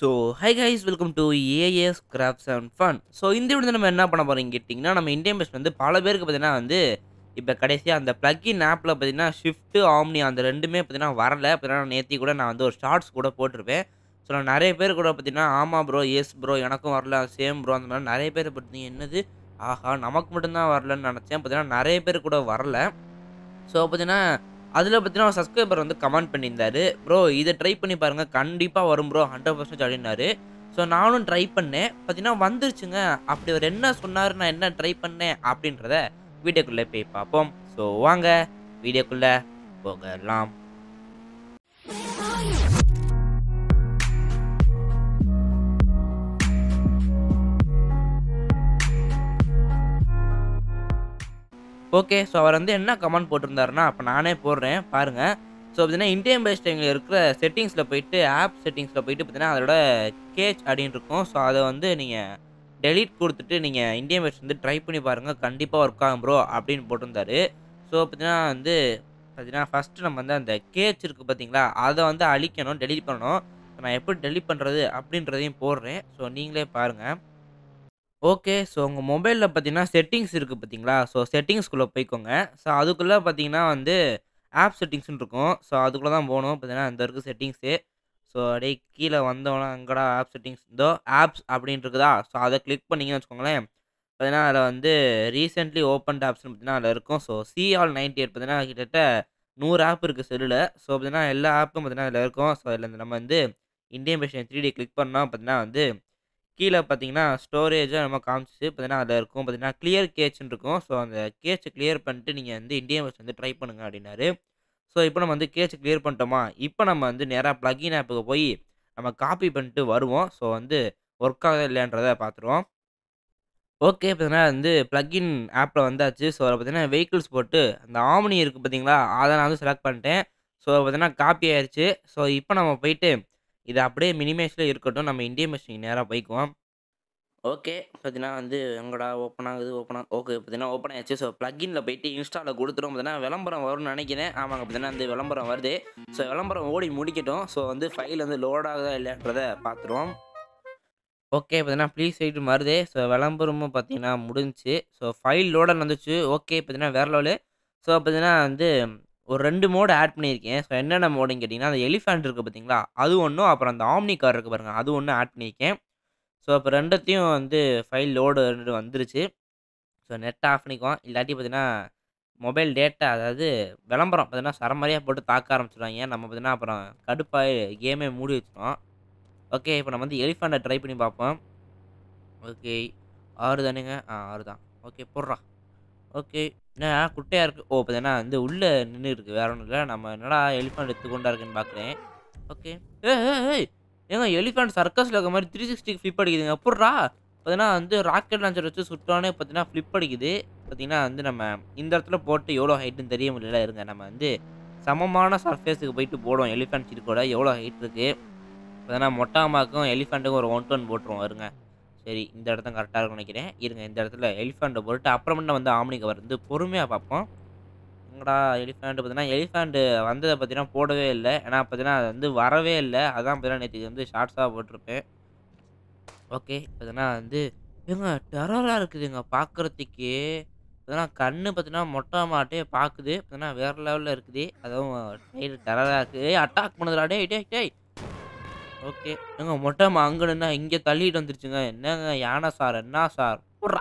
so hi guys welcome to AAS crafts and fun so இந்த video நம்ம என்ன பண்ண போகிறோம் கேட்டிங்கன்னா நம்ம இந்தியன் பெஸ்ட் வந்து பல பேருக்கு பார்த்தீங்கன்னா வந்து இப்போ கடைசியாக அந்த ப்ளக்கின் ஆப்பில் பார்த்தீங்கன்னா ஷிஃப்ட்டு ஆம்னி அந்த ரெண்டுமே பார்த்தீங்கன்னா வரலை பார்த்தீங்கன்னா நேற்றி கூட நான் வந்து ஒரு ஷார்ட்ஸ் கூட போட்டிருப்பேன் ஸோ நான் நிறைய பேர் கூட பார்த்தீங்கன்னா ஆமாம் ப்ரோ எஸ் ப்ரோ எனக்கும் வரல சேம் ப்ரோ அந்த மாதிரி நிறைய பேர் பார்த்தீங்கன்னா என்னது ஆஹா நமக்கு மட்டும்தான் வரலன்னு நினச்சேன் பார்த்தீங்கன்னா நிறைய பேர் கூட வரல ஸோ பார்த்தீங்கன்னா அதில் பார்த்தீங்கன்னா ஒரு சப்ஸ்கிரைபர் வந்து கமெண்ட் பண்ணியிருந்தார் ப்ரோ இதை ட்ரை பண்ணி பாருங்கள் கண்டிப்பாக வரும் ப்ரோ ஹண்ட்ரட் பர்சன்ட் அப்படின்னாரு ஸோ நானும் ட்ரை பண்ணேன் பார்த்தீங்கன்னா வந்துருச்சுங்க அப்படி அவர் என்ன சொன்னார் நான் என்ன ட்ரை பண்ணேன் அப்படின்றத வீடியோக்குள்ளே போய் பார்ப்போம் ஸோ வாங்க வீடியோக்குள்ளே போகலாம் ஓகே ஸோ அவர் வந்து என்ன கமெண்ட் போட்டிருந்தாருன்னா அப்போ நானே போடுறேன் பாருங்கள் ஸோ பார்த்தீங்கன்னா இண்டியன் பேஸ் டைமில் இருக்கிற செட்டிங்ஸில் போயிட்டு ஆப் செட்டிங்ஸில் போயிட்டு பார்த்தீங்கன்னா அதோட கேச் அப்படின்னு இருக்கும் ஸோ அதை வந்து நீங்கள் டெலிட் கொடுத்துட்டு நீங்கள் இந்தியன் பேஸ்ட் வந்து ட்ரை பண்ணி பாருங்கள் கண்டிப்பாக ஒர்க் ஆகும் ப்ரோ அப்படின்னு போட்டிருந்தாரு ஸோ பார்த்தீங்கன்னா வந்து பார்த்தீங்கன்னா ஃபஸ்ட்டு நம்ம வந்து அந்த கேச் இருக்குது பார்த்தீங்களா அதை வந்து அழிக்கணும் டெலிட் பண்ணணும் நான் எப்படி டெலிட் பண்ணுறது அப்படின்றதையும் போடுறேன் ஸோ நீங்களே பாருங்கள் ஓகே ஸோ உங்கள் மொபைலில் பார்த்தீங்கன்னா செட்டிங்ஸ் இருக்குது பார்த்தீங்களா ஸோ செட்டிங்ஸ்குள்ளே போய்க்கோங்க ஸோ அதுக்குள்ளே பார்த்தீங்கன்னா வந்து ஆப் செட்டிங்ஸ்னு இருக்கும் ஸோ அதுக்குள்ளே தான் போகணும் பார்த்தீங்கன்னா அந்த இருக்குது செட்டிங்ஸு ஸோ அப்படியே கீழே வந்தோன்னா அங்கடா ஆப் செட்டிங்ஸ் இதோ ஆப்ஸ் அப்படின்னு இருக்குதா ஸோ அதை கிளிக் பண்ணிங்கன்னு வச்சுக்கோங்களேன் பார்த்தீங்கன்னா அதில் வந்து ரீசெண்ட்லி ஓப்பன் ஆப்ஸ்னு பார்த்தீங்கன்னா அதில் இருக்கும் so see all ninety eight பார்த்தீங்கன்னா கிட்டத்தட்ட நூறு ஆப் இருக்குது செல்லில் ஸோ பார்த்தீங்கன்னா எல்லா ஆப்பும் பார்த்தீங்கன்னா அதில் இருக்கும் ஸோ அதில் நம்ம வந்து Indian fashion three D click பண்ணோம் பார்த்தீங்கன்னா வந்து கீழே பார்த்தீங்கன்னா ஸ்டோரேஜாக நம்ம காமிச்சு பார்த்தீங்கன்னா அதில் இருக்கும் பார்த்தீங்கன்னா கிளியர் கேச்சுன்னு இருக்கும் ஸோ அந்த கேட்ச் கிளியர் பண்ணிட்டு நீங்கள் வந்து இந்தியன் பஸ் வந்து ட்ரை பண்ணுங்க அப்படின்னாரு ஸோ இப்போ நம்ம வந்து கேட்ச் கிளியர் பண்ணிட்டோமா இப்போ நம்ம வந்து நேராக ப்ளகின் ஆப்புக்கு போய் நம்ம காப்பி பண்ணிட்டு வருவோம் ஸோ வந்து ஒர்க் ஆகுது இல்லைன்றதை பார்த்துருவோம் ஓகே பார்த்தீங்கன்னா வந்து ப்ளகின் ஆப்பில் வந்தாச்சு ஸோ அதை பார்த்தீங்கன்னா வெஹிக்கிள்ஸ் போட்டு அந்த ஆமினி இருக்குது பார்த்தீங்களா அதை நான் வந்து செலக்ட் பண்ணிட்டேன் ஸோ பார்த்தீங்கன்னா காப்பி ஆயிடுச்சு ஸோ இப்போ நம்ம போயிட்டு இது அப்படியே மினிமைஸில் இருக்கட்டும் நம்ம இந்திய மிஷின் நேராக போய்க்குவோம் ஓகே பார்த்தீங்கன்னா வந்து எங்கடா ஓப்பன் ஆகுது ஓப்பன் ஆகுது ஓகே பார்த்தீங்கன்னா ஓப்பன் ஆயிடுச்சு ஸோ ப்ளக்கின்ல போயிட்டு இன்ஸ்டாவில் கொடுத்துரும் பார்த்தீங்கன்னா விளம்பரம் வரும்னு நினைக்கிறேன் ஆமாங்க பார்த்தீங்கன்னா அந்த விளம்பரம் வருது ஸோ விளம்பரம் ஓடி முடிக்கட்டும் ஸோ வந்து ஃபைல் வந்து லோடாக இல்லைன்றத பார்த்துருவோம் ஓகே பார்த்தீங்கன்னா ப்ளீஸ் சைடு வருது ஸோ விளம்பரமும் பார்த்தீங்கன்னா முடிஞ்சு ஸோ ஃபைல் லோடாக வந்துச்சு ஓகே பார்த்தீங்கன்னா வேற லெவலு ஸோ பார்த்தீங்கன்னா வந்து ஒரு ரெண்டு மோடு ஆட் பண்ணியிருக்கேன் ஸோ என்னென்ன மோடுன்னு கேட்டிங்கன்னா அந்த எலிஃபேண்ட் இருக்குது பார்த்தீங்களா அது ஒன்றும் அப்புறம் அந்த ஆம்னி கார் இருக்குது பாருங்கள் அது ஒன்றும் ஆட் பண்ணியிருக்கேன் ஸோ அப்போ ரெண்டத்தையும் வந்து ஃபைல் லோடு ரெண்டு வந்துருச்சு ஸோ நெட் ஆஃப் பண்ணிக்குவோம் இல்லாட்டி பார்த்தீங்கன்னா மொபைல் டேட்டா அதாவது விளம்பரம் பார்த்தீங்கன்னா சரமாரியாக போட்டு தாக்க ஆரம்பிச்சிடுவாங்க நம்ம பார்த்தீங்கன்னா அப்புறம் கடுப்பாக கேமே மூடி வச்சிடும் ஓகே இப்போ நம்ம வந்து எலிஃபண்ட்டை ட்ரை பண்ணி பார்ப்போம் ஓகே ஆறு தானேங்க ஆ ஆறு தான் ஓகே போடுறா ஓகே என்ன குட்டையாக இருக்குது ஓ பார்த்தீங்கன்னா வந்து உள்ளே நின்று இருக்குது வேற ஒன்றும் இல்லை நம்ம என்னடா எலிஃபண்ட் எடுத்துக்கொண்டா இருக்குன்னு பார்க்குறேன் ஓகே ஏ ஏய் ஏங்க எலிஃபண்ட் சர்க்கஸில் இருக்க மாதிரி த்ரீ சிக்ஸ்டிக்கு ஃப்ளிப் அடிக்குதுங்க அப்புறா பார்த்தீங்கன்னா வந்து ராக்கெட் லான்ச்சர் வச்சு சுட்டோன்னே பார்த்தீங்கன்னா ஃப்ளிப் அடிக்குது பார்த்தீங்கன்னா வந்து நம்ம இந்த இடத்துல போட்டு எவ்வளோ ஹைட்டுன்னு தெரிய முடியல இருங்க நம்ம வந்து சமமான சர்ஃபேஸுக்கு போயிட்டு போடுவோம் எலிஃபண்ட் சீட் கூட எவ்வளோ ஹைட் இருக்குது பார்த்தீங்கன்னா மொட்டாமாக்கும் எலிஃபண்ட்டுக்கும் ஒரு ஒன் டோன் போட்டுருவோம் வருங்க சரி இந்த இடத்த கரெக்டாக இருக்கும்னு நினைக்கிறேன் இருங்க இந்த இடத்துல எலிஃபேண்ட்டை போட்டு அப்புறமேட்டு வந்து ஆம்னிக்கு வந்து பொறுமையாக பார்ப்போம் எங்கடா எலிஃபெண்ட் பார்த்தீங்கன்னா எலிஃபெண்ட்டு வந்ததை பார்த்தீங்கன்னா போடவே இல்லை ஏன்னா பார்த்தீங்கன்னா அது வந்து வரவே இல்லை அதான் பார்த்தீங்கன்னா நேற்று வந்து ஷார்ட்ஸாக போட்டிருப்பேன் ஓகே பார்த்தீங்கன்னா வந்து ஏங்க டெரராக இருக்குதுங்க பார்க்குறதுக்கு பார்த்தீங்கன்னா கண்ணு பார்த்தீங்கன்னா மொட்டை மாட்டே பார்க்குது பார்த்தீங்கன்னா வேறு லெவலில் இருக்குது அதுவும் டெரராக இருக்குது அட்டாக் பண்ணுறாடே டேய் டே ஓகே ஏங்க மொட்டை அங்கேன்னா இங்கே தள்ளிட்டு வந்துருச்சுங்க என்னங்க யானை சார் என்ன சார் போடுறா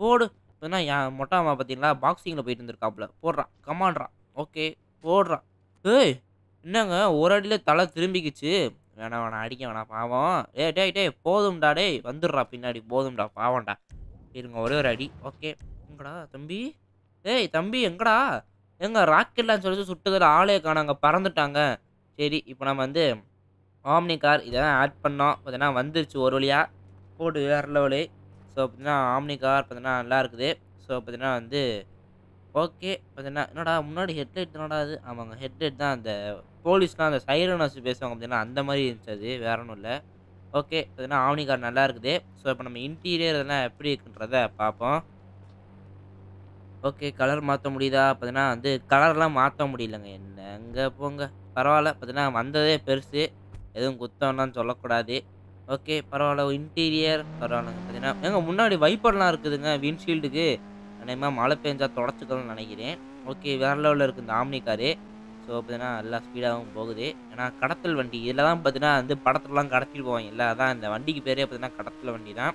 போடு என் யா மொட்டாமா பார்த்தீங்களா பாக்ஸிங்கில் போயிட்டு இருந்திருக்காப்புல போடுறான் கமாண்ட்றான் ஓகே போடுறான் ஏய் என்னங்க ஒரு அடியில் தலை திரும்பிக்கிச்சு வேணா வேணாம் அடிக்க வேணாம் பாவம் ஏ டே டே போதும்டா டே வந்துடுறா பின்னாடி போதும்டா பாவம்டா இருங்க ஒரே ஒரு அடி ஓகே எங்கடா தம்பி ஏய் தம்பி எங்கடா எங்க ராக்கெட்லாம் சொல்லிட்டு சுட்டுதில் ஆளே காணாங்க பறந்துட்டாங்க சரி இப்போ நம்ம வந்து ஆம்னி கார் இதெல்லாம் ஆட் பண்ணோம் பார்த்தீங்கன்னா வந்துருச்சு ஒரு வழியாக போட்டு வேறு லெவலு ஸோ பார்த்தீங்கன்னா ஆம்னி கார் பார்த்தீங்கன்னா நல்லா இருக்குது ஸோ பார்த்தீங்கன்னா வந்து ஓகே பார்த்தீங்கன்னா என்னடா முன்னாடி ஹெட்லைட் தானடா அது ஆமாங்க ஹெட்லைட் தான் அந்த போலீஸ்லாம் அந்த சைரன் வச்சு பேசுவாங்க பார்த்தீங்கன்னா அந்த மாதிரி இருந்துச்சு அது வேற ஒன்றும் இல்லை ஓகே பார்த்தீங்கன்னா ஆம்னி கார் நல்லா இருக்குது ஸோ இப்போ நம்ம இன்டீரியர் இதெல்லாம் எப்படி இருக்குன்றத பார்ப்போம் ஓகே கலர் மாற்ற முடியுதா பார்த்தீங்கன்னா வந்து கலர்லாம் மாற்ற முடியலங்க அங்கே போங்க பரவாயில்ல பார்த்தீங்கன்னா வந்ததே பெருசு எதுவும் குத்தம்லாம் சொல்லக்கூடாது ஓகே பரவாயில்ல இன்டீரியர் பரவாயில்லங்க பார்த்தீங்கன்னா எங்கள் முன்னாடி வைப்பர்லாம் இருக்குதுங்க விண்ட்ஷீல்டுக்கு நினைமா மழை பெஞ்சால் தொடச்சிக்கலாம்னு நினைக்கிறேன் ஓகே வேறு லெவலில் இருக்குது இந்த ஆம்னி காரு ஸோ பார்த்தீங்கன்னா எல்லா ஸ்பீடாகவும் போகுது ஏன்னா கடத்தல் வண்டி இதில் தான் பார்த்தீங்கன்னா வந்து படத்துலலாம் கடத்திட்டு போவாங்க இல்லை அதான் இந்த வண்டிக்கு பேரே பார்த்தீங்கன்னா கடத்தல் வண்டி தான்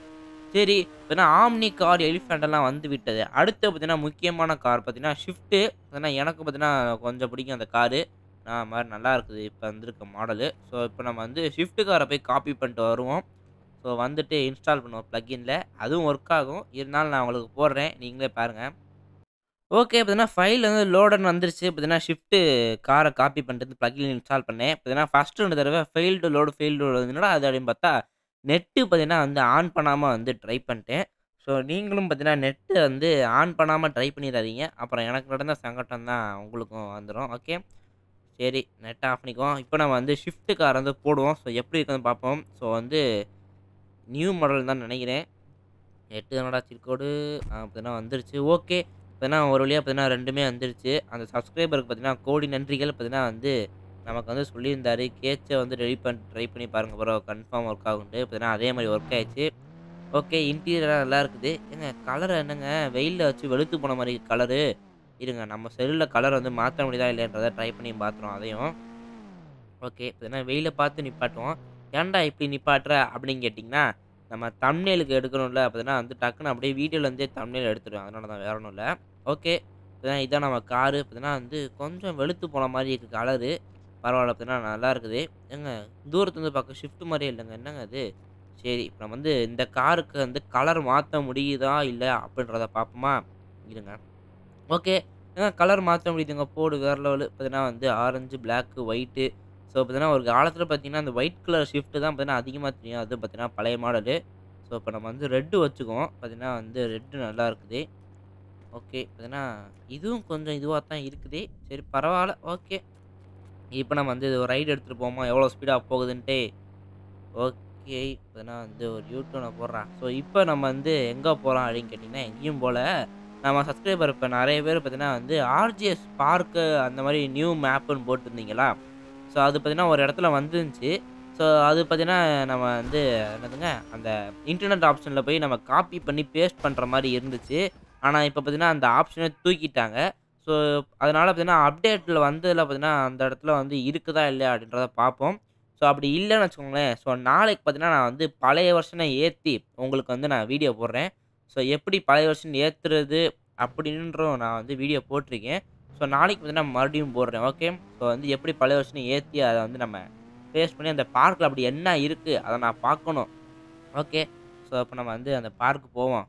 சரி இப்போ ஆம்னி கார் எலிஃபெண்டெல்லாம் வந்து விட்டது அடுத்து பார்த்தீங்கன்னா முக்கியமான கார் பார்த்தீங்கன்னா ஷிஃப்ட்டு பார்த்தீங்கன்னா எனக்கு பார்த்தீங்கன்னா கொஞ்சம் பிடிக்கும் அந்த காரு மாதிரி நல்லா இருக்குது இப்போ வந்திருக்க மாடலு ஸோ இப்போ நம்ம வந்து ஷிஃப்ட்டு காரை போய் காப்பி பண்ணிட்டு வருவோம் ஸோ வந்துட்டு இன்ஸ்டால் பண்ணுவோம் ப்ளக்கின்ல அதுவும் ஒர்க் ஆகும் இருந்தாலும் நான் உங்களுக்கு போடுறேன் நீங்களே பாருங்கள் ஓகே பார்த்தீங்கன்னா ஃபைல் வந்து லோடன் வந்துருச்சு பார்த்தீங்கன்னா ஷிஃப்ட்டு காரை காப்பி பண்ணுறது ப்ளக்கில் இன்ஸ்டால் பண்ணேன் பார்த்தீங்கன்னா ஃபஸ்ட்டு ஒன்று தடவை ஃபெயில்டு லோடு ஃபெயில்டு லோடு வந்துன்னா அது அப்படின்னு பார்த்தா நெட்டு பார்த்தீங்கன்னா வந்து ஆன் பண்ணாமல் வந்து ட்ரை பண்ணிட்டேன் ஸோ நீங்களும் பார்த்தீங்கன்னா நெட்டு வந்து ஆன் பண்ணாமல் ட்ரை பண்ணிடாதீங்க அப்புறம் எனக்கு நடந்த சங்கடம் தான் உங்களுக்கும் வந்துடும் ஓகே சரி நெட் ஆஃப் பண்ணிக்குவோம் இப்போ நம்ம வந்து ஷிஃப்ட்டு கார் வந்து போடுவோம் ஸோ எப்படி இருக்குதுன்னு பார்ப்போம் ஸோ வந்து நியூ மாடல் தான் நினைக்கிறேன் எட்டு தானடா சிற்கோடு பார்த்தீங்கன்னா வந்துருச்சு ஓகே பார்த்தீங்கன்னா ஒரு வழியாக பார்த்தீங்கன்னா ரெண்டுமே வந்துருச்சு அந்த சப்ஸ்கிரைபருக்கு பார்த்தீங்கன்னா கோடி நன்றிகள் பார்த்தீங்கன்னா வந்து நமக்கு வந்து சொல்லியிருந்தார் கேச்சை வந்து ரெடி பண்ணி ட்ரை பண்ணி பாருங்கள் ப்ரோ கன்ஃபார்ம் ஒர்க் ஆகுண்டு பார்த்தீங்கன்னா அதே மாதிரி ஒர்க் ஆயிடுச்சு ஓகே இன்டீரியராக நல்லா இருக்குது ஏங்க கலர் என்னங்க வெயிலில் வச்சு வெளுத்து போன மாதிரி கலரு இருங்க நம்ம செல்லில் கலர் வந்து மாற்ற முடியுதா இல்லைன்றதை ட்ரை பண்ணி பார்த்துருவோம் அதையும் ஓகே இப்போ என்ன வெயில பார்த்து நிப்பாட்டுவோம் ஏன்டா இப்படி நிப்பாட்டுற அப்படின்னு கேட்டிங்கன்னா நம்ம தம்னேலுக்கு எடுக்கணும்ல அப்படின்னா வந்து டக்குன்னு அப்படியே வீடியோலேருந்தே தம்னேல் எடுத்துடுவோம் அதனால தான் வேற ஒன்றும் இல்லை ஓகே இப்போதான் இதான் நம்ம காரு அப்படின்னா வந்து கொஞ்சம் வெளுத்து போன மாதிரி இருக்குது கலரு பரவாயில்ல அப்படின்னா நல்லா இருக்குது ஏங்க தூரத்துலேருந்து பார்க்க ஷிஃப்ட் மாதிரியே இல்லைங்க என்னங்க அது சரி இப்போ நம்ம வந்து இந்த காருக்கு வந்து கலர் மாற்ற முடியுதா இல்லை அப்படின்றத பார்ப்போமா இருங்க ஓகே ஏன்னா கலர் மாற்ற முடியுதுங்க போடு வேறு லெவலு பார்த்தீங்கன்னா வந்து ஆரஞ்சு பிளாக்கு ஒயிட்டு ஸோ பார்த்தீங்கன்னா ஒரு காலத்தில் பார்த்தீங்கன்னா அந்த ஒயிட் கலர் ஷிஃப்ட்டு தான் பார்த்தீங்கன்னா அதிகமாக தெரியும் அது பார்த்தீங்கன்னா பழைய மாடலு ஸோ இப்போ நம்ம வந்து ரெட்டு வச்சுக்குவோம் பார்த்தீங்கன்னா வந்து ரெட்டு நல்லா இருக்குது ஓகே பார்த்தீங்கன்னா இதுவும் கொஞ்சம் இதுவாக தான் இருக்குது சரி பரவாயில்ல ஓகே இப்போ நம்ம வந்து ஒரு ரைடு எடுத்துகிட்டு போமா எவ்வளோ ஸ்பீடாக போகுதுன்ட்டு ஓகே இப்போனா வந்து ஒரு யூடியூனை போடுறேன் ஸோ இப்போ நம்ம வந்து எங்கே போகிறோம் அப்படின்னு கேட்டிங்கன்னா எங்கேயும் போல் நம்ம சப்ஸ்கிரைபர் இப்போ நிறைய பேர் பார்த்தீங்கன்னா வந்து ஆர்ஜிஎஸ் பார்க்கு அந்த மாதிரி நியூ மேப்புன்னு போட்டிருந்தீங்களா ஸோ அது பார்த்திங்கன்னா ஒரு இடத்துல வந்துருந்துச்சு ஸோ அது பார்த்திங்கன்னா நம்ம வந்து என்னதுங்க அந்த இன்டர்நெட் ஆப்ஷனில் போய் நம்ம காப்பி பண்ணி பேஸ்ட் பண்ணுற மாதிரி இருந்துச்சு ஆனால் இப்போ பார்த்திங்கன்னா அந்த ஆப்ஷனை தூக்கிட்டாங்க ஸோ அதனால் பார்த்திங்கன்னா அப்டேட்டில் வந்ததில் பார்த்திங்கன்னா அந்த இடத்துல வந்து இருக்குதா இல்லையா அப்படின்றத பார்ப்போம் ஸோ அப்படி இல்லைன்னு வச்சுக்கோங்களேன் ஸோ நாளைக்கு பார்த்திங்கன்னா நான் வந்து பழைய வருஷனை ஏற்றி உங்களுக்கு வந்து நான் வீடியோ போடுறேன் ஸோ எப்படி பழைய வருஷன் ஏற்றுறது அப்படின்றும் நான் வந்து வீடியோ போட்டிருக்கேன் ஸோ நாளைக்கு வந்து நான் மறுபடியும் போடுறேன் ஓகே ஸோ வந்து எப்படி பழைய வருஷன் ஏற்றி அதை வந்து நம்ம ஃபேஸ் பண்ணி அந்த பார்க்கில் அப்படி என்ன இருக்குது அதை நான் பார்க்கணும் ஓகே ஸோ அப்போ நம்ம வந்து அந்த பார்க்கு போவோம்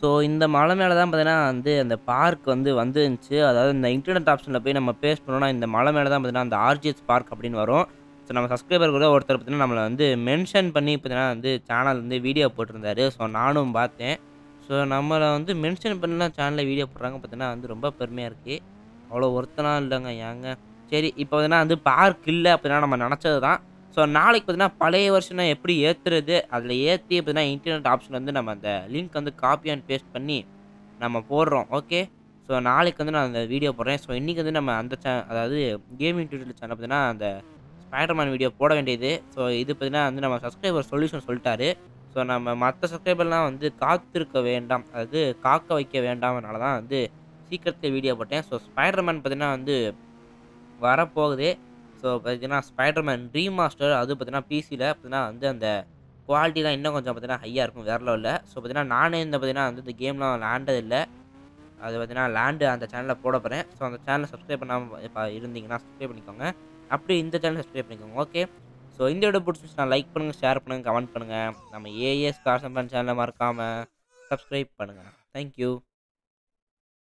ஸோ இந்த மலை மேலே தான் பார்த்தீங்கன்னா வந்து அந்த பார்க் வந்து வந்துருந்துச்சு அதாவது இந்த இன்டர்நெட் ஆப்ஷனில் போய் நம்ம பேஸ் பண்ணோன்னா இந்த மலை மேலே தான் பார்த்தீங்கன்னா அந்த ஆர்ஜிஎஸ் பார்க் அப்படின்னு வரும் ஸோ நம்ம சப்ஸ்கிரைபர் கூட ஒருத்தர் பார்த்தீங்கன்னா நம்மளை வந்து மென்ஷன் பண்ணி பார்த்தீங்கன்னா வந்து சேனல் வந்து வீடியோ போட்டிருந்தாரு ஸோ நானும் பார்த்தேன் ஸோ நம்மளை வந்து மென்ஷன் பண்ணலாம் சேனலில் வீடியோ போடுறாங்க பார்த்தீங்கன்னா வந்து ரொம்ப பெருமையாக இருக்குது அவ்வளோ ஒருத்தனாக இல்லைங்க ஏங்க சரி இப்போ பார்த்தீங்கன்னா வந்து பார்க் இல்லை அப்படின்னா நம்ம நினச்சது தான் ஸோ நாளைக்கு பார்த்தீங்கன்னா பழைய வருஷம்னா எப்படி ஏற்றுறது அதில் ஏற்றி பார்த்தீங்கன்னா இன்டர்நெட் ஆப்ஷன் வந்து நம்ம அந்த லிங்க் வந்து காப்பி அண்ட் பேஸ்ட் பண்ணி நம்ம போடுறோம் ஓகே ஸோ நாளைக்கு வந்து நான் அந்த வீடியோ போடுறேன் ஸோ இன்றைக்கி வந்து நம்ம அந்த சே அதாவது கேமிங் டியூட்டர் சேனல் பார்த்தீங்கன்னா அந்த ஸ்பைடர்மேன் வீடியோ போட வேண்டியது ஸோ இது பார்த்தீங்கன்னா வந்து நம்ம சப்ஸ்கிரைபர் சொல்யூஷன் சொல்லிட்டாரு ஸோ நம்ம மற்ற சப்ஸ்கிரைபர்லாம் வந்து காத்திருக்க வேண்டாம் அதாவது காக்க வைக்க வேண்டாம்னால தான் வந்து சீக்கிரத்தில் வீடியோ போட்டேன் ஸோ ஸ்பைடர்மேன் பார்த்தீங்கன்னா வந்து வரப்போகுது ஸோ பார்த்தீங்கன்னா ஸ்பைடர்மேன் ட்ரீம் மாஸ்டர் அது பார்த்தீங்கன்னா பிசியில் பார்த்தீங்கன்னா வந்து அந்த குவாலிட்டிலாம் இன்னும் கொஞ்சம் பார்த்தீங்கன்னா ஹையாக இருக்கும் வேறு லெவலில் ஸோ பார்த்தீங்கன்னா நானே இந்த பார்த்தீங்கன்னா வந்து இந்த கேம்லாம் இல்லை அது பார்த்தீங்கன்னா லேண்டு அந்த சேனலில் போட போகிறேன் ஸோ அந்த சேனலை சப்ஸ்கிரைப் பண்ணாமல் இருந்தீங்கன்னா சப்ஸ்கிரைப் பண்ணிக்கோங்க அப்படி இந்த சேனல் சப்ஸ்கிரைப் பண்ணிக்கோங்க ஓகே ஸோ இந்த வீடியோ நான் லைக் பண்ணுங்கள் ஷேர் பண்ணுங்கள் கமெண்ட் பண்ணுங்கள் நம்ம ஏஏஎஸ் காசம்பன் சேனலை மறக்காமல் சப்ஸ்கிரைப் பண்ணுங்கள் தேங்க்யூ